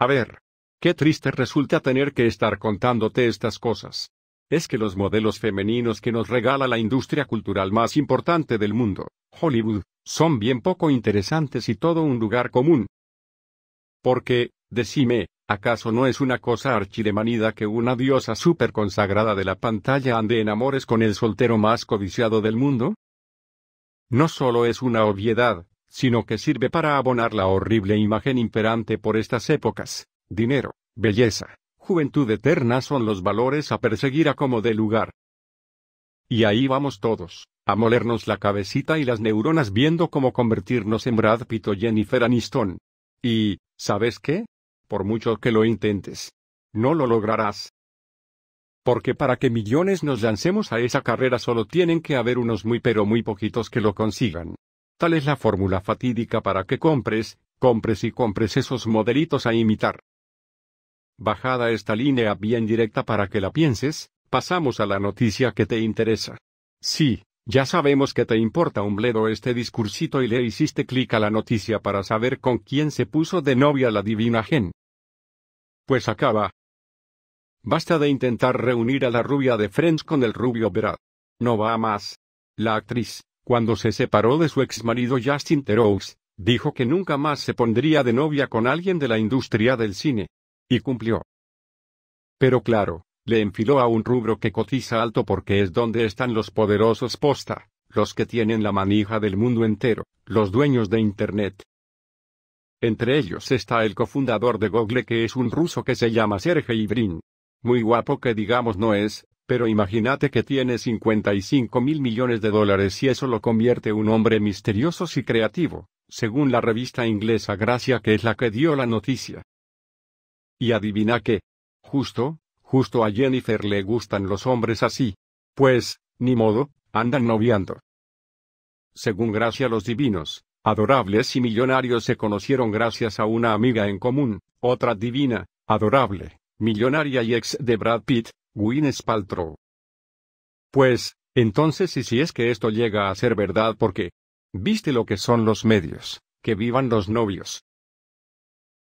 A ver, qué triste resulta tener que estar contándote estas cosas. Es que los modelos femeninos que nos regala la industria cultural más importante del mundo, Hollywood, son bien poco interesantes y todo un lugar común. Porque, decime, ¿acaso no es una cosa archidemanida que una diosa súper consagrada de la pantalla ande en amores con el soltero más codiciado del mundo? No solo es una obviedad, sino que sirve para abonar la horrible imagen imperante por estas épocas. Dinero, belleza, juventud eterna son los valores a perseguir a como de lugar. Y ahí vamos todos, a molernos la cabecita y las neuronas viendo cómo convertirnos en Brad Pitt o Jennifer Aniston. Y, ¿sabes qué? Por mucho que lo intentes, no lo lograrás. Porque para que millones nos lancemos a esa carrera solo tienen que haber unos muy pero muy poquitos que lo consigan. Tal es la fórmula fatídica para que compres, compres y compres esos modelitos a imitar. Bajada esta línea bien directa para que la pienses, pasamos a la noticia que te interesa. Sí, ya sabemos que te importa un bledo este discursito y le hiciste clic a la noticia para saber con quién se puso de novia la divina Gen. Pues acaba. Basta de intentar reunir a la rubia de Friends con el rubio Brad. No va más. La actriz, cuando se separó de su exmarido Justin Theroux, dijo que nunca más se pondría de novia con alguien de la industria del cine. Y cumplió. Pero claro, le enfiló a un rubro que cotiza alto porque es donde están los poderosos posta, los que tienen la manija del mundo entero, los dueños de Internet. Entre ellos está el cofundador de Google que es un ruso que se llama Sergey Brin. Muy guapo que digamos no es, pero imagínate que tiene 55 mil millones de dólares y eso lo convierte un hombre misterioso y creativo, según la revista inglesa Gracia que es la que dio la noticia. Y adivina qué. Justo, justo a Jennifer le gustan los hombres así. Pues, ni modo, andan noviando. Según Gracia los divinos, adorables y millonarios se conocieron gracias a una amiga en común, otra divina, adorable, millonaria y ex de Brad Pitt, Gwyneth Pues, entonces, y si es que esto llega a ser verdad porque, viste lo que son los medios, que vivan los novios,